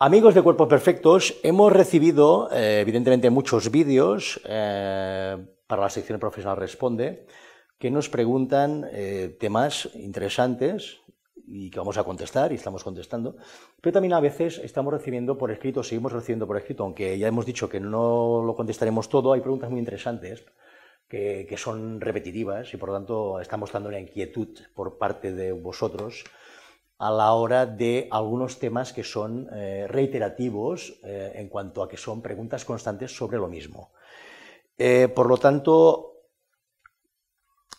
Amigos de Cuerpos Perfectos, hemos recibido eh, evidentemente muchos vídeos eh, para la sección Profesional Responde que nos preguntan eh, temas interesantes y que vamos a contestar y estamos contestando, pero también a veces estamos recibiendo por escrito, seguimos recibiendo por escrito, aunque ya hemos dicho que no lo contestaremos todo, hay preguntas muy interesantes que, que son repetitivas y por lo tanto estamos dando una inquietud por parte de vosotros a la hora de algunos temas que son eh, reiterativos eh, en cuanto a que son preguntas constantes sobre lo mismo. Eh, por lo tanto,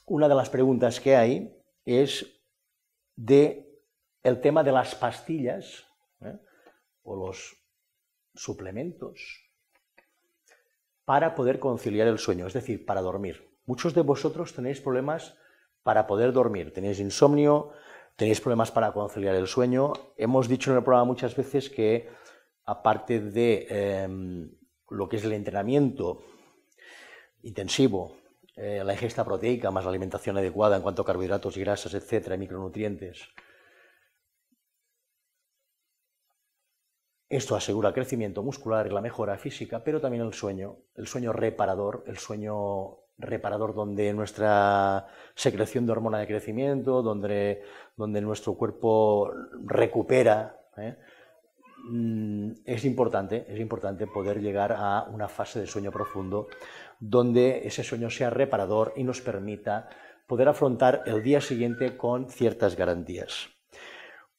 una de las preguntas que hay es de el tema de las pastillas o los suplementos para poder conciliar el sueño, es decir, para dormir. Muchos de vosotros tenéis problemas para poder dormir, tenéis insomnio, tenéis problemas para conciliar el sueño. Hemos dicho en el programa muchas veces que, aparte de em, lo que es el entrenamiento intensivo, eh, la ingesta proteica más la alimentación adecuada en cuanto a carbohidratos y grasas, etcétera, y micronutrientes, Esto asegura crecimiento muscular y la mejora física, pero también el sueño, el sueño reparador, el sueño reparador donde nuestra secreción de hormona de crecimiento, donde, donde nuestro cuerpo recupera. ¿eh? Mm, es importante, es importante poder llegar a una fase de sueño profundo donde ese sueño sea reparador y nos permita poder afrontar el día siguiente con ciertas garantías.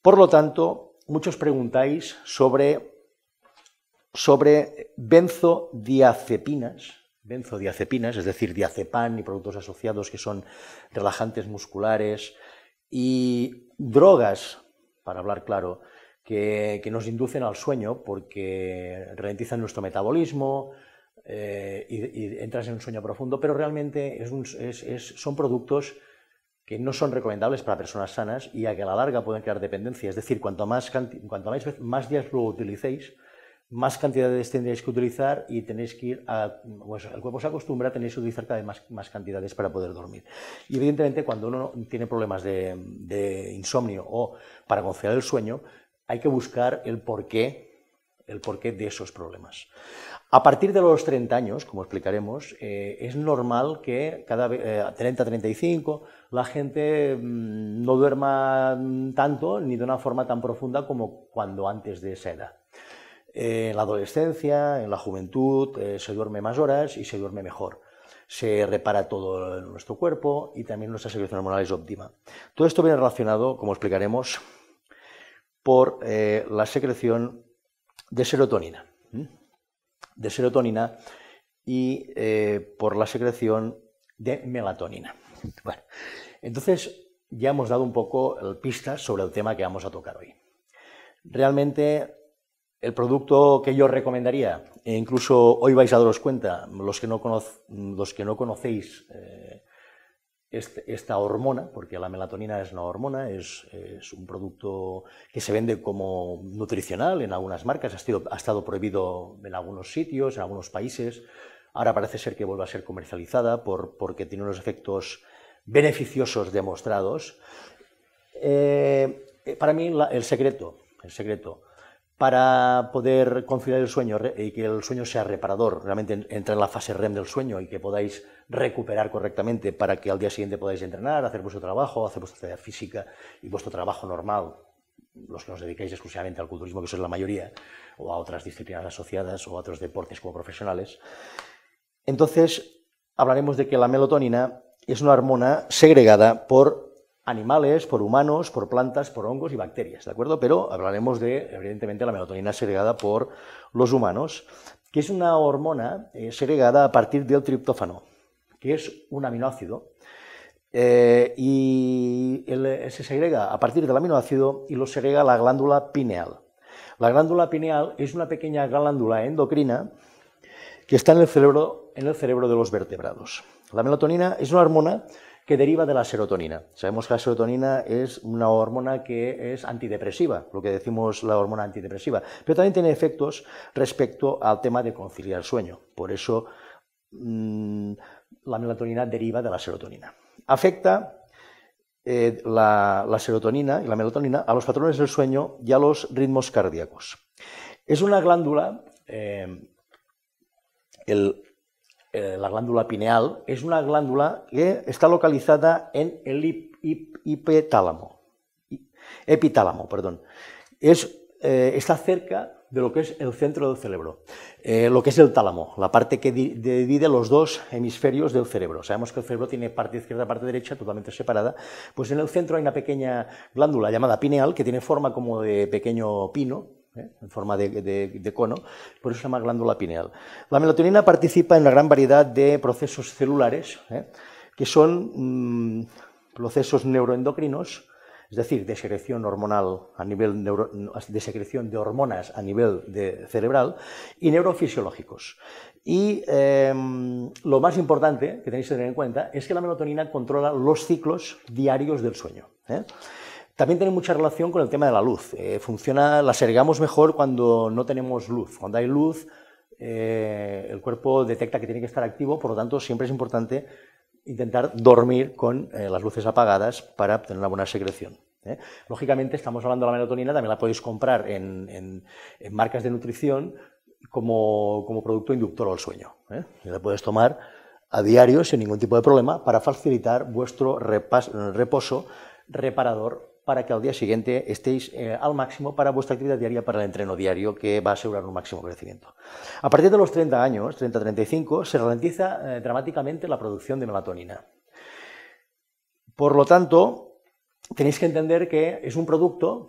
Por lo tanto, muchos preguntáis sobre, sobre benzodiazepinas, benzodiazepinas, es decir, diazepam y productos asociados que son relajantes musculares y drogas, para hablar claro, que, nos inducen al sueño porque ralentizan nuestro metabolismo eh, y, entras en un sueño profundo, pero realmente son productos que no son recomendables para personas sanas y a que a la larga pueden crear dependencia. Es decir, cuanto más, cuanto más días lo utilicéis, más cantidades tendréis que utilizar y tenéis que ir a... Pues, el cuerpo se acostumbra, tenéis que utilizar cada vez más, cantidades para poder dormir. Y evidentemente cuando uno tiene problemas de, insomnio o para conciliar el sueño, hay que buscar el porqué, el porqué de esos problemas. A partir de los 30 años, como explicaremos, eh, es normal que cada eh, 30-35 la gente mm, no duerma tanto ni de una forma tan profunda como cuando antes de esa edad en la adolescencia, en la juventud, eh, se duerme más horas y se duerme mejor. Se repara todo nuestro cuerpo y también nuestra secreción hormonal es óptima. Todo esto viene relacionado, como explicaremos, por eh, la secreción de serotonina. De serotonina y eh, por la secreción de melatonina. entonces ya hemos dado un poco pista sobre el tema que vamos a tocar hoy. Realmente el producto que yo recomendaría, e incluso hoy vais a daros cuenta, los que no, los que no conocéis eh, este, esta hormona, porque la melatonina es una hormona, es, un producto que se vende como nutricional en algunas marcas, ha, estado prohibido en algunos sitios, en algunos países, ahora parece ser que vuelva a ser comercializada por, porque tiene unos efectos beneficiosos demostrados. Eh, eh, para mí, el secreto, el secreto, para poder conciliar el sueño y que el sueño sea reparador, realmente entra en la fase REM del sueño y que podáis recuperar correctamente para que al día siguiente podáis entrenar, hacer vuestro trabajo, hacer vuestra actividad física y vuestro trabajo normal, los que nos dedicáis exclusivamente al culturismo, que es la mayoría, o a otras disciplinas asociadas o a otros deportes como profesionales. Entonces, hablaremos de que la melatonina es una hormona segregada por animales, por humanos, por plantas, por hongos y bacterias, ¿de acuerdo? Pero hablaremos de, evidentemente, la melatonina segregada por los humanos, que es una hormona eh, segregada a partir del triptófano, que es un aminoácido, eh, y se segrega a partir del aminoácido y lo segrega la glándula pineal. La glándula pineal es una pequeña glándula endocrina que está en el cerebro, en el cerebro de los vertebrados. La melatonina es una hormona que deriva de la serotonina. Sabemos que la serotonina es una hormona que es antidepresiva, lo que decimos la hormona antidepresiva, pero también tiene efectos respecto al tema de conciliar el sueño. Por eso mm, la melatonina deriva de la serotonina. Afecta eh, la, serotonina y la melatonina a los patrones del sueño y a los ritmos cardíacos. Es una glándula, eh, el, eh, la glándula pineal, es una glándula que está localizada en el epitálamo. Perdón. Es, eh, está cerca de lo que es el centro del cerebro, eh, lo que es el tálamo, la parte que divide los dos hemisferios del cerebro. Sabemos que el cerebro tiene parte izquierda y parte derecha totalmente separada, pues en el centro hay una pequeña glándula llamada pineal que tiene forma como de pequeño pino, eh, en forma de, cono, por eso se llama glándula pineal. La melatonina participa en una gran variedad de procesos celulares, eh, que son mm, procesos neuroendocrinos, es decir, de secreción hormonal a nivel de secreción de hormonas a nivel cerebral y neurofisiológicos. Y em, lo más importante que tenéis que tener en cuenta es que la melatonina controla los ciclos diarios del sueño. ¿eh? También tiene mucha relación con el tema de la luz. Eh, funciona, la segregamos mejor cuando no tenemos luz. Cuando hay luz, eh, el cuerpo detecta que tiene que estar activo, por lo tanto, siempre es importante intentar dormir con eh, las luces apagadas para obtener una buena secreción. Lógicamente, estamos hablando de la melatonina, también la podéis comprar en, marcas de nutrición como, producto inductor al sueño. la puedes tomar a diario sin ningún tipo de problema para facilitar vuestro reposo reparador para que al día siguiente estéis eh, al máximo para vuestra actividad diaria, para el entreno diario, que va a asegurar un máximo crecimiento. A partir de los 30 años, 30-35, se ralentiza eh, dramáticamente la producción de melatonina. Por lo tanto, tenéis que entender que es un producto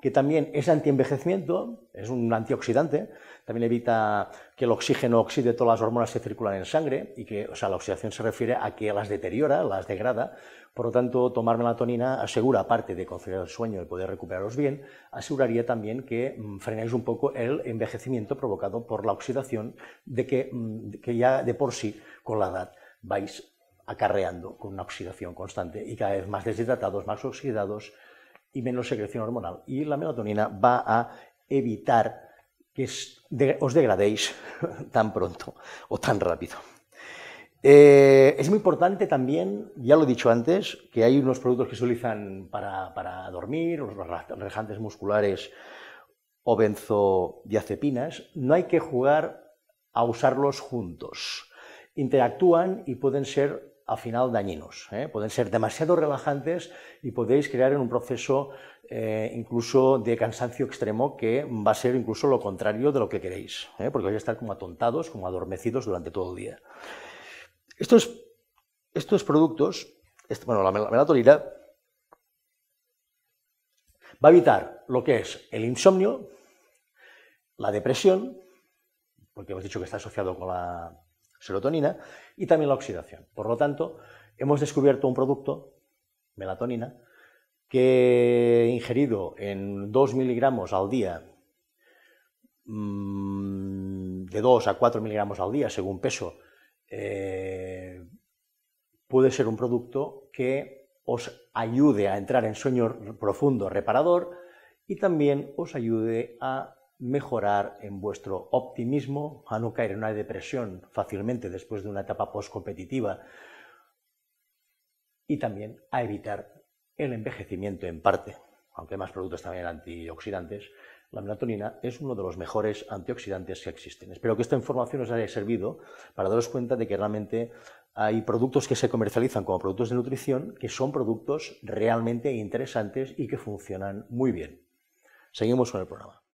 que también es antienvejecimiento, es un antioxidante, también evita que el oxígeno oxide todas las hormonas que circulan en sangre y que, sea, la oxidación se refiere a que las deteriora, las degrada. Por lo tanto, tomar melatonina asegura, aparte de conciliar el sueño y poder recuperaros bien, aseguraría también que mm, frenáis un poco el envejecimiento provocado por la oxidación de que, mm, que ya de por sí con la edad vais acarreando con una oxidación constante y cada vez más deshidratados, más oxidados, y menos secreción hormonal. Y la melatonina va a evitar que os degradéis tan pronto o tan rápido. Eh, es muy importante también, ya lo he dicho antes, que hay unos productos que se utilizan para, para dormir, los relajantes musculares o benzodiazepinas. No hay que jugar a usarlos juntos. Interactúan y pueden ser al final dañinos. ¿eh? Pueden ser demasiado relajantes y podéis crear en un proceso eh, incluso de cansancio extremo que va a ser incluso lo contrario de lo que queréis, ¿eh? porque vais a estar como atontados, como adormecidos durante todo el día. Estos, estos productos, bueno, la melatonina va a evitar lo que es el insomnio, la depresión, porque hemos dicho que está asociado con la serotonina, y también la oxidación. Por lo tanto, hemos descubierto un producto, melatonina, que ingerido en 2 miligramos al día, mm, de 2 a 4 miligramos al día, según peso, eh, puede ser un producto que os ayude a entrar en sueño profundo, reparador, y también os ayude a mejorar en vuestro optimismo, a no caer en una depresión fácilmente después de una etapa postcompetitiva y también a evitar el envejecimiento en parte, aunque hay más productos también antioxidantes. La melatonina es uno de los mejores antioxidantes que existen. Espero que esta información os haya servido para daros cuenta de que realmente hay productos que se comercializan como productos de nutrición que son productos realmente interesantes y que funcionan muy bien. Seguimos con el programa.